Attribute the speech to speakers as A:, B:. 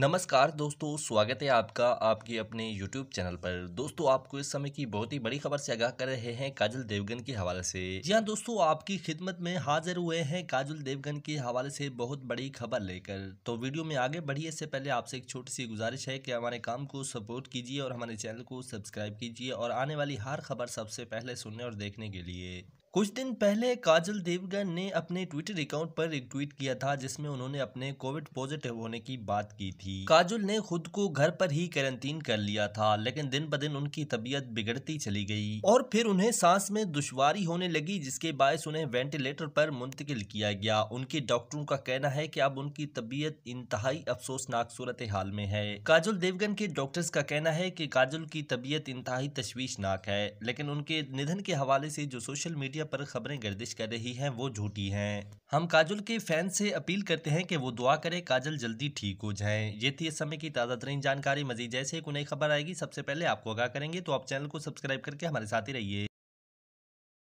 A: नमस्कार दोस्तों स्वागत है आपका आपके अपने YouTube चैनल पर दोस्तों आपको इस समय की बहुत ही बड़ी खबर से आगाह कर रहे हैं काजल देवगन के हवाले से जी हाँ दोस्तों आपकी खिदमत में हाजिर हुए हैं काजल देवगन के हवाले से बहुत बड़ी खबर लेकर तो वीडियो में आगे बढ़िए से पहले आपसे एक छोटी सी गुजारिश है कि हमारे काम को सपोर्ट कीजिए और हमारे चैनल को सब्सक्राइब कीजिए और आने वाली हर खबर सबसे पहले सुनने और देखने के लिए कुछ दिन पहले काजल देवगन ने अपने ट्विटर अकाउंट पर एक ट्वीट किया था जिसमें उन्होंने अपने कोविड पॉजिटिव होने की बात की थी काजल ने खुद को घर पर ही क्वारंटीन कर लिया था लेकिन दिन ब दिन उनकी तबीयत बिगड़ती चली गई और फिर उन्हें सांस में दुश्वारी होने लगी जिसके बायस उन्हें वेंटिलेटर पर मुंतकिल किया गया उनके डॉक्टरों का कहना है की अब उनकी तबीयत इंतहाई अफसोसनाक सूरत हाल में है काजल देवगन के डॉक्टर्स का कहना है की काजल की तबीयत इंतहाई तशवीशनाक है लेकिन उनके निधन के हवाले से जो सोशल मीडिया मीडिया पर खबरें गर्दिश कर रही हैं वो झूठी हैं हम काजल के फैंस से अपील करते हैं कि वो दुआ करें काजल जल्दी ठीक हो जाएं ये थी इस समय की ताज़ा तरीन जानकारी मजीद जैसे एक नई खबर आएगी सबसे पहले आपको आगा करेंगे तो आप चैनल को सब्सक्राइब करके हमारे साथ ही रहिए